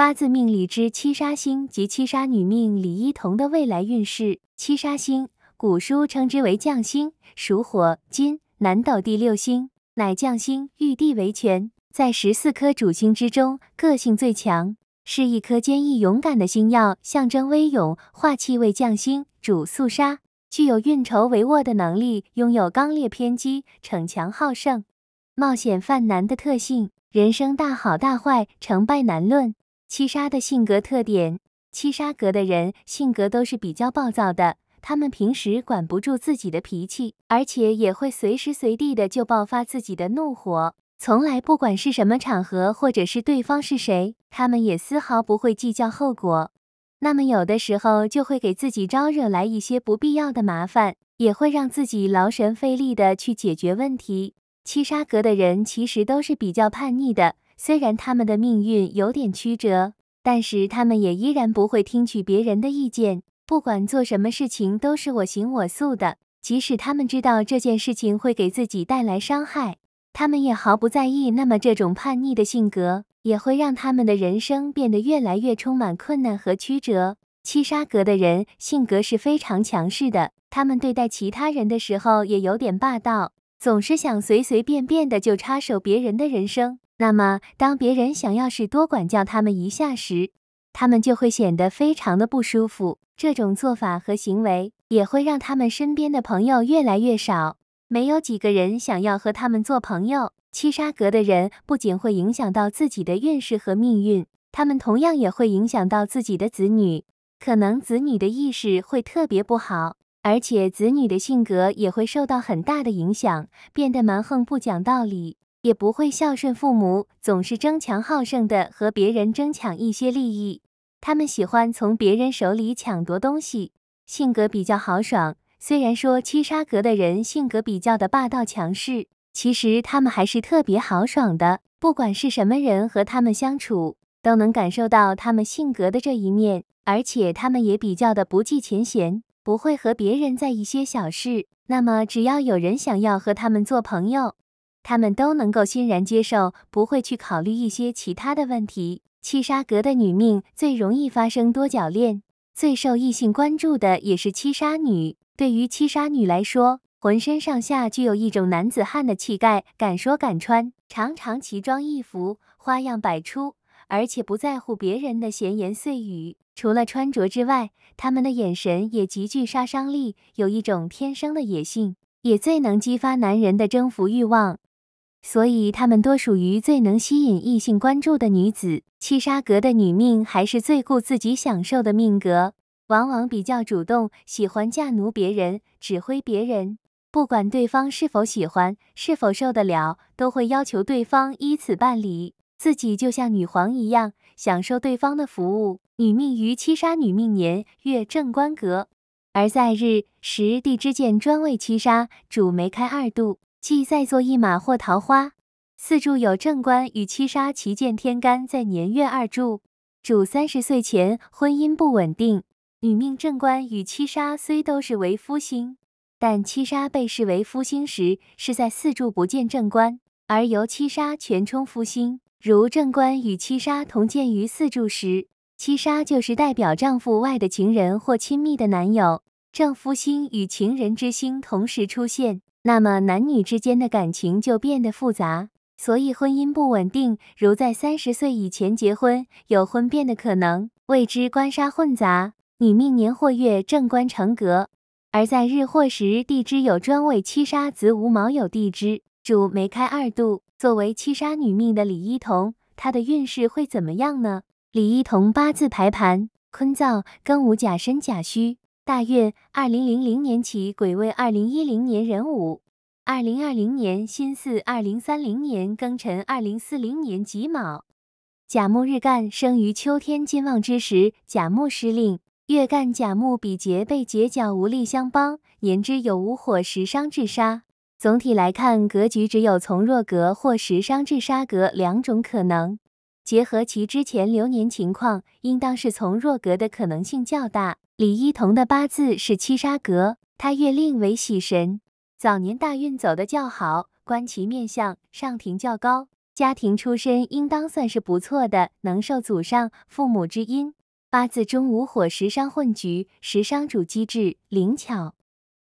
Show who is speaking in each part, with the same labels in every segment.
Speaker 1: 八字命理之七杀星及七杀女命李一桐的未来运势。七杀星，古书称之为将星，属火金，南斗第六星，乃将星，玉帝为权，在十四颗主星之中，个性最强，是一颗坚毅勇敢的星耀，象征威勇，化气为将星，主肃杀，具有运筹帷幄的能力，拥有刚烈偏激、逞强好胜、冒险犯难的特性，人生大好大坏，成败难论。七杀的性格特点，七杀格的人性格都是比较暴躁的，他们平时管不住自己的脾气，而且也会随时随地的就爆发自己的怒火，从来不管是什么场合，或者是对方是谁，他们也丝毫不会计较后果。那么有的时候就会给自己招惹来一些不必要的麻烦，也会让自己劳神费力的去解决问题。七杀格的人其实都是比较叛逆的。虽然他们的命运有点曲折，但是他们也依然不会听取别人的意见，不管做什么事情都是我行我素的。即使他们知道这件事情会给自己带来伤害，他们也毫不在意。那么这种叛逆的性格也会让他们的人生变得越来越充满困难和曲折。七杀格的人性格是非常强势的，他们对待其他人的时候也有点霸道，总是想随随便便的就插手别人的人生。那么，当别人想要是多管教他们一下时，他们就会显得非常的不舒服。这种做法和行为也会让他们身边的朋友越来越少，没有几个人想要和他们做朋友。七杀格的人不仅会影响到自己的运势和命运，他们同样也会影响到自己的子女，可能子女的意识会特别不好，而且子女的性格也会受到很大的影响，变得蛮横不讲道理。也不会孝顺父母，总是争强好胜的和别人争抢一些利益。他们喜欢从别人手里抢夺东西，性格比较豪爽。虽然说七杀格的人性格比较的霸道强势，其实他们还是特别豪爽的。不管是什么人和他们相处，都能感受到他们性格的这一面。而且他们也比较的不计前嫌，不会和别人在一些小事。那么只要有人想要和他们做朋友。他们都能够欣然接受，不会去考虑一些其他的问题。七杀格的女命最容易发生多角恋，最受异性关注的也是七杀女。对于七杀女来说，浑身上下具有一种男子汉的气概，敢说敢穿，常常奇装异服，花样百出，而且不在乎别人的闲言碎语。除了穿着之外，他们的眼神也极具杀伤力，有一种天生的野性，也最能激发男人的征服欲望。所以，她们多属于最能吸引异性关注的女子。七杀格的女命还是最顾自己享受的命格，往往比较主动，喜欢嫁奴别人，指挥别人，不管对方是否喜欢，是否受得了，都会要求对方依此办理，自己就像女皇一样享受对方的服务。女命于七杀女命年月正官格，而在日时地支见专为七杀，主梅开二度。即再坐一马或桃花四柱有正官与七杀旗见天干，在年月二柱主三十岁前婚姻不稳定。女命正官与七杀虽都是为夫星，但七杀被视为夫星时是在四柱不见正官，而由七杀全冲夫星。如正官与七杀同见于四柱时，七杀就是代表丈夫外的情人或亲密的男友。正夫星与情人之星同时出现。那么男女之间的感情就变得复杂，所以婚姻不稳定。如在三十岁以前结婚，有婚变的可能，未知官杀混杂。女命年或月正官成格，而在日或时地支有专位七杀子午卯酉地支主梅开二度。作为七杀女命的李一桐，她的运势会怎么样呢？李一桐八字排盘：坤燥，庚午甲申甲戌。大运二零零零年起，癸未二零一零年壬午，二零二零年辛巳，二零三零年庚辰，二零四零年己卯。甲木日干生于秋天金旺之时，甲木失令。月干甲木比劫被劫角无力相帮，年之有无火食伤制杀。总体来看，格局只有从弱格或食伤制杀格两种可能。结合其之前流年情况，应当是从弱格的可能性较大。李一桐的八字是七杀格，他月令为喜神，早年大运走得较好。观其面相，上庭较高，家庭出身应当算是不错的，能受祖上、父母之荫。八字中无火食伤混局，食伤主机智灵巧。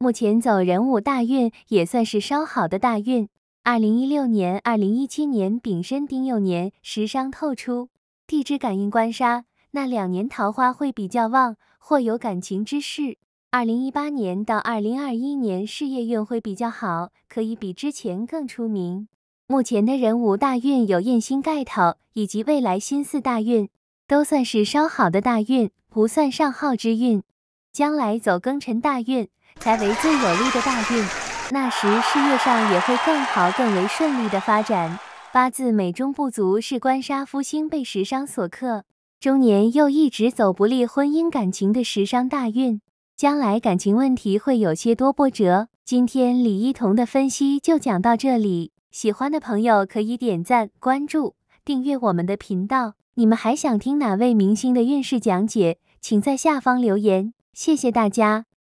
Speaker 1: 目前走壬午大运，也算是稍好的大运。二零一六年、二零一七年丙申、丁酉年，食伤透出，地支感应官杀，那两年桃花会比较旺。或有感情之事。二零一八年到二零二一年事业运会比较好，可以比之前更出名。目前的人物大运有印星盖头，以及未来新四大运，都算是稍好的大运，不算上好之运。将来走庚辰大运，才为最有利的大运，那时事业上也会更好，更为顺利的发展。八字美中不足是官杀夫星被食伤所克。中年又一直走不利婚姻感情的时伤大运，将来感情问题会有些多波折。今天李一桐的分析就讲到这里，喜欢的朋友可以点赞、关注、订阅我们的频道。你们还想听哪位明星的运势讲解？请在下方留言。谢谢大家。